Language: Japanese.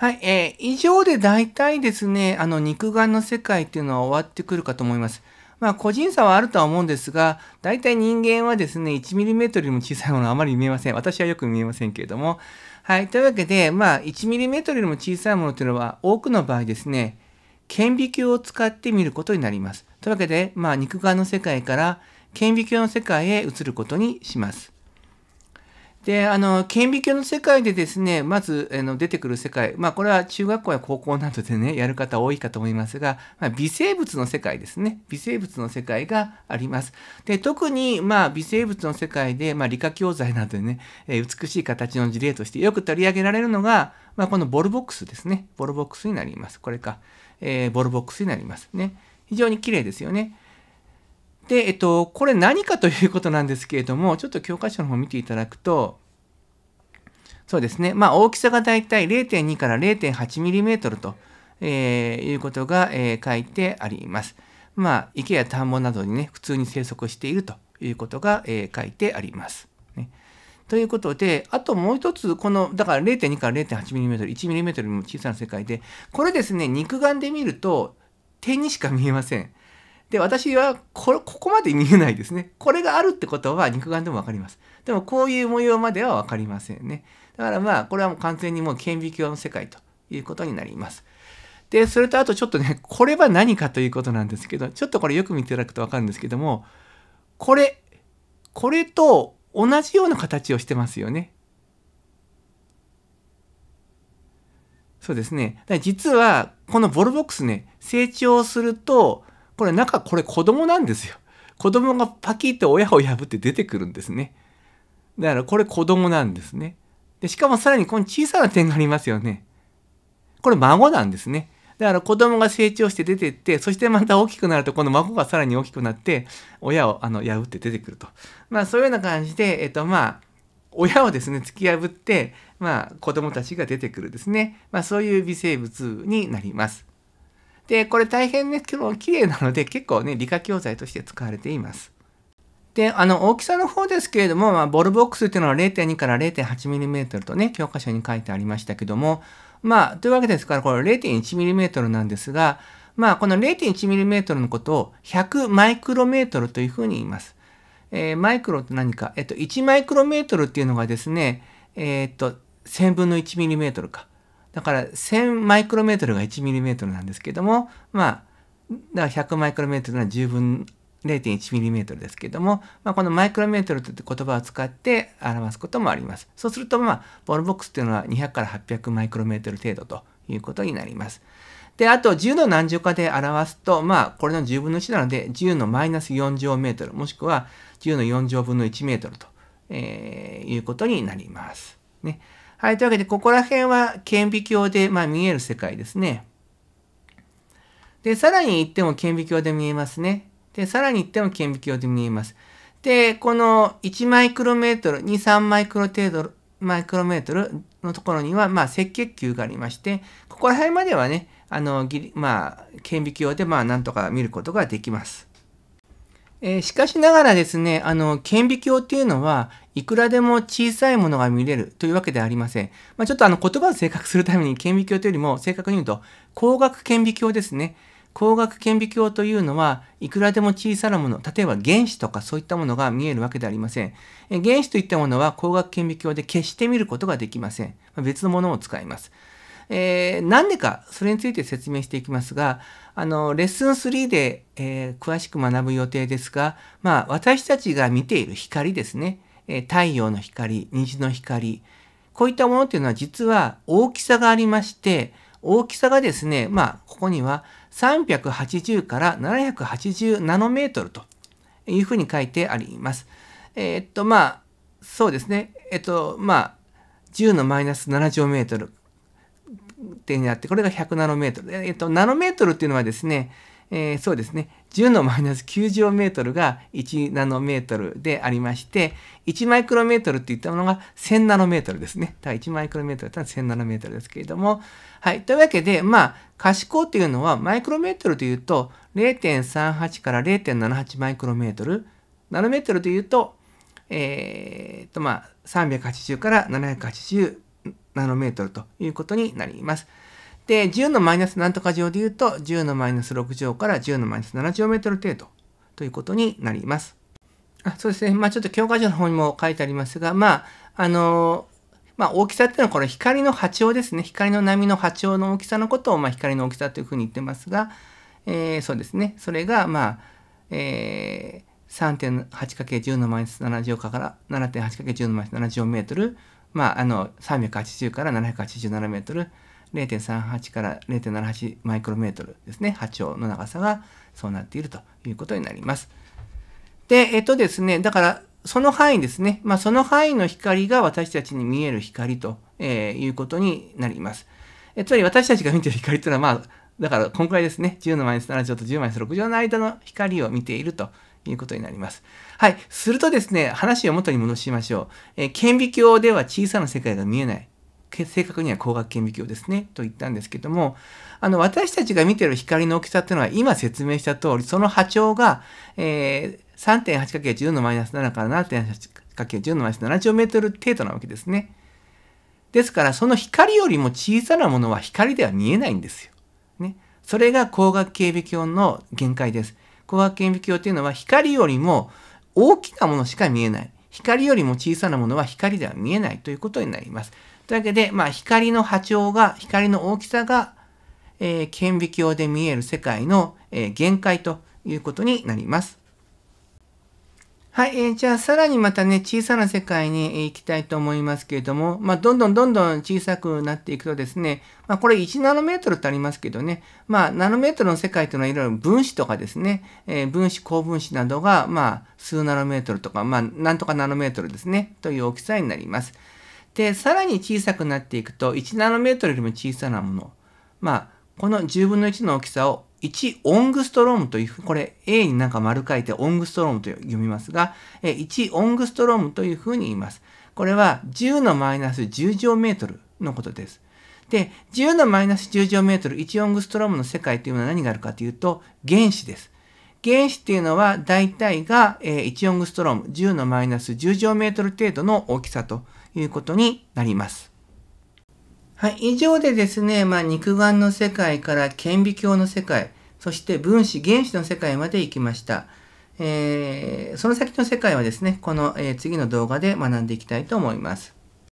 はい、えー、以上で大体ですね、あの、肉眼の世界っていうのは終わってくるかと思います。まあ、個人差はあるとは思うんですが、大体人間はですね、1 m m よりも小さいものはあまり見えません。私はよく見えませんけれども。はい、というわけで、まあ、1 m m よりも小さいものというのは、多くの場合ですね、顕微鏡を使って見ることになります。というわけで、まあ、肉眼の世界から顕微鏡の世界へ移ることにします。であの顕微鏡の世界でですねまずあの出てくる世界、まあ、これは中学校や高校などでねやる方多いかと思いますが、まあ、微生物の世界ですね微生物の世界がありますで特に、まあ、微生物の世界で、まあ、理科教材などでね、え美しい形の事例としてよく取り上げられるのが、まあ、このボルボックスですねボルボックスになりますこれか、えー、ボルボックスになりますね非常に綺麗ですよねで、えっと、これ何かということなんですけれども、ちょっと教科書の方見ていただくと、そうですね、まあ、大きさがだいたい0.2から 0.8mm と、えー、いうことが、えー、書いてあります。まあ、池や田んぼなどにね、普通に生息しているということが、えー、書いてあります。ね、ということで、あともう一つ、この、だから0.2から 0.8mm、1mm のも小さな世界で、これですね、肉眼で見ると、点にしか見えません。で、私はこ、ここまで見えないですね。これがあるってことは肉眼でもわかります。でも、こういう模様まではわかりませんね。だからまあ、これはもう完全にもう顕微鏡の世界ということになります。で、それとあとちょっとね、これは何かということなんですけど、ちょっとこれよく見ていただくとわかるんですけども、これ、これと同じような形をしてますよね。そうですね。実は、このボルボックスね、成長すると、これ中これ子供なんですよ。子供がパキッと親を破って出てくるんですね。だからこれ子供なんですね。でしかもさらにこの小さな点がありますよね。これ孫なんですね。だから子供が成長して出てって、そしてまた大きくなると、この孫がさらに大きくなって、親をあの破って出てくると。まあそういうような感じで、えっとまあ、親をですね、突き破って、まあ子供たちが出てくるですね。まあそういう微生物になります。で、これ大変ね、今日綺麗なので結構ね、理科教材として使われています。で、あの、大きさの方ですけれども、まあ、ボルボックスっていうのは0.2から 0.8mm とね、教科書に書いてありましたけども、まあ、というわけですから、これ 0.1mm なんですが、まあ、この 0.1mm のことを100マイクロメートルというふうに言います。えー、マイクロって何か、えっと、1マイクロメートルっていうのがですね、えー、っと、1000分の 1mm か。だから1000マイクロメートルが1ミリメートルなんですけどもまあだから100マイクロメートルは10分0.1ミリメートルですけども、まあ、このマイクロメートルという言葉を使って表すこともあります。そうすると、まあ、ボールボックスというのは200から800マイクロメートル程度ということになります。で、あと10の何乗かで表すと、まあ、これの10分の1なので、10のマイナス4乗メートル、もしくは10の4乗分の1メートルと、えー、いうことになります。ね。はい、というわけで、ここら辺は顕微鏡で、まあ、見える世界ですね。で、さらに行っても顕微鏡で見えますね。で、さらに行っても顕微鏡で見えます。で、この1マイクロメートル、2、3マイクロ程度、マイクロメートルのところには、まあ、赤血球がありまして、ここら辺まではね、あの、まあ、顕微鏡で、まあ、なんとか見ることができます。えー、しかしながらですね、あの、顕微鏡っていうのは、いくらでも小さいものが見れるというわけではありません。まあ、ちょっとあの言葉を正確するために顕微鏡というよりも正確に言うと光学顕微鏡ですね。光学顕微鏡というのはいくらでも小さなもの、例えば原子とかそういったものが見えるわけではありません。原子といったものは光学顕微鏡で決して見ることができません。別のものを使います。えー、なんでか、それについて説明していきますが、あの、レッスン3で、えー、詳しく学ぶ予定ですが、まあ、私たちが見ている光ですね。え太陽の光、虹の光、こういったものっていうのは実は大きさがありまして、大きさがですね、まあ、ここには380から780ナノメートルというふうに書いてあります。えー、っと、まあ、そうですね。えっと、まあ、10のマイナス7乗メートルってなって、これが100ナノメートル。えっと、ナノメートルっていうのはですね、えー、そうですね、10のマイナス9乗メートルが1ナノメートルでありまして、1マイクロメートルっていったものが1000ナノメートルですね。だから1マイクロメートルだったら1000ナノメートルですけれども、はい。というわけで、まあ、可視光というのは、マイクロメートルというと、0.38から0.78マイクロメートル、ナノメートルというと、えー、っと、まあ、380から780ナノメートルということになります。で、10のマイナスなんとか乗で言うと、10のマイナス6乗から10のマイナス7乗メートル程度ということになります。あそうですね。まあちょっと教科書の方にも書いてありますが、まあ、あのまあ、大きさっていうのはこれ光の波長ですね。光の波の波長の大きさのことを、まあ、光の大きさというふうに言ってますが、えー、そうですね。それが、まあ、えー、3.8×10 のマイナス7乗から 7.8×10 のマイナス7乗メートル、まあ、あの、380から787メートル、0.38から0.78マイクロメートルですね、波長の長さがそうなっているということになります。で、えっとですね、だから、その範囲ですね、まあ、その範囲の光が私たちに見える光と、えー、いうことになります。えつまり私たちが見てる光というのは、まあ、だから、こんくらいですね、10のマイナス7乗と10マイナス6乗の間の光を見ているということになります。はい。するとですね、話を元に戻しましょう。えー、顕微鏡では小さな世界が見えない。正確には光学顕微鏡ですねと言ったんですけどもあの私たちが見てる光の大きさっていうのは今説明した通りその波長が、えー、3.8×10 のマイナス7から 7.8×10 のマイナス7兆メートル程度なわけですね。ですからその光よりも小さなものは光では見えないんですよ。ね、それが光学顕微鏡の限界です。光学顕微鏡というのは光よりも大きなものしか見えない。光よりも小さなものは光では見えないということになります。というわけで、まあ、光の波長が、光の大きさが、えー、顕微鏡で見える世界の、えー、限界ということになります。はい、えー、じゃあさらにまたね、小さな世界に行きたいと思いますけれども、まあ、どんどんどんどん小さくなっていくとですね、まあ、これ1ナノメートルってありますけどね、まあ、ナノメートルの世界というのはいろいろ分子とかですね、えー、分子、高分子などが、まあ、数ナノメートルとか、まあ、なんとかナノメートルですね、という大きさになります。で、さらに小さくなっていくと、1ナノメートルよりも小さなもの。まあ、この10分の1の大きさを1オングストロームという、これ A になんか丸書いてオングストロームと読みますが、1オングストロームというふうに言います。これは10のマイナス10乗メートルのことです。で、10のマイナス10乗メートル、1オングストロームの世界というのは何があるかというと、原子です。原子っていうのは大体が1オングストローム、10のマイナス10乗メートル程度の大きさということになります。はい、以上でですね、まあ、肉眼の世界から顕微鏡の世界、そして分子、原子の世界まで行きました。えー、その先の世界はですね、この、えー、次の動画で学んでいきたいと思います。